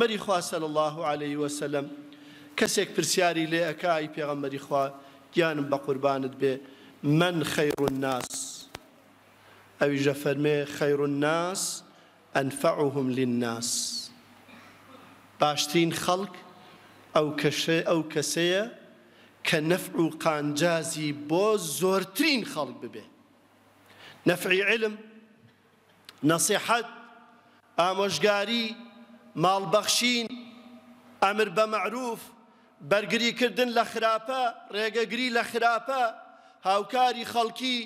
پێغەمەری خوا سەل الله عليه وسلم كسك پرسیاری لێ ئەکای پێغەمەری خوا گیانم بە قوربانت من خير الناس جفر فەرمێ خير الناس انفعهم للناس باشترین خلق او كشي او کە نەفع قانجازي قانجازی بۆ زۆرترین خەڵک ببێ نەفعی علم نەسیحەت ئامۆژگاری ماڵبەخشین ئەمر بە مەعروف بەرگریکردن لە خراپە ڕێگەگری لە خراپە هاوکاری خەڵکی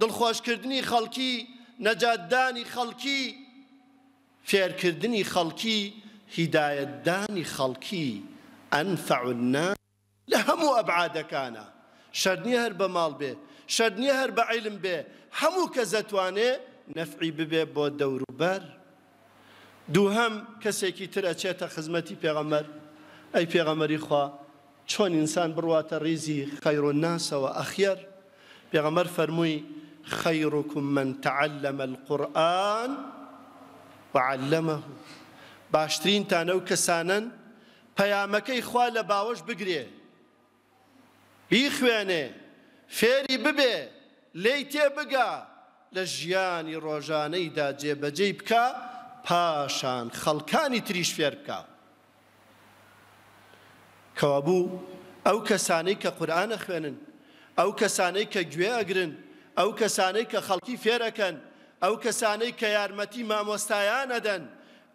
دڵخۆشکردنی خەڵکی نەجاددانی خەڵکی فێرکردنی خەڵکی هیدایەتدانی خەڵکی ئەنفعنا لە هەموو ئەبعادەکانە شەرنیە هەر بە ماڵ بێ شەرنیە هەر بە عیلم بێ هەموو کە زەتوانێ نەفعی ببێ بۆ دەوروبەر دووهم کەسێکی تر ئەچێتە خزمەتی پێغەمەر ئەی پێغەمەری خوا چۆن ئینسان بڕواتە ریزی خەیرۆ ناسەوە ئەخیر پێغەمەر فەرمووی خەیڕکم من تعلمە القورآن وعلمه باشترینتانە و کەسانن پەیامەکەی خوا لە باوەش بگرێ بیخوێنێ فێری ببێ لی تێ بگا لە ژیانی ڕۆژانەیدا جێبەجێی بکە پاشان خەڵکانی تریش فێر بکە کەوابوو ئەو کەسانەی کە قورآە خوێنن ئەو کەسانەی کە گوێ ئەگرن ئەو کەسانەی کە خەڵکی فێرەکەن ئەو کەسانەی کە یارمەتی مامۆستایانەدەن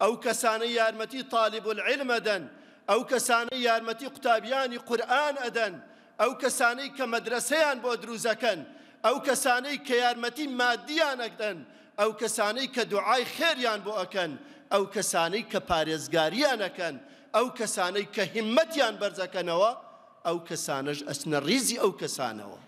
ئەو کەسانەی یارمەتی تاالب العلمەدەن ئەو کەسانەی یارمەتی قوتابیانی قورآن ئەدەن ئەو کەسانەی کە مەدرسەیان بۆ دروزەکەن ئەو کەسانەی کە یارمەتی مادیانەکدەن ئەو کەسانەی کە دوعای خێریان بۆ ئەەکەن ئەو کەسانەی کە پارێزگاریانەکەن ئەو کەسانەی کە هیمەتیان بەرزەکەنەوە ئەو کەسانەش ئەسنە ریزی ئەو کەسانەوە.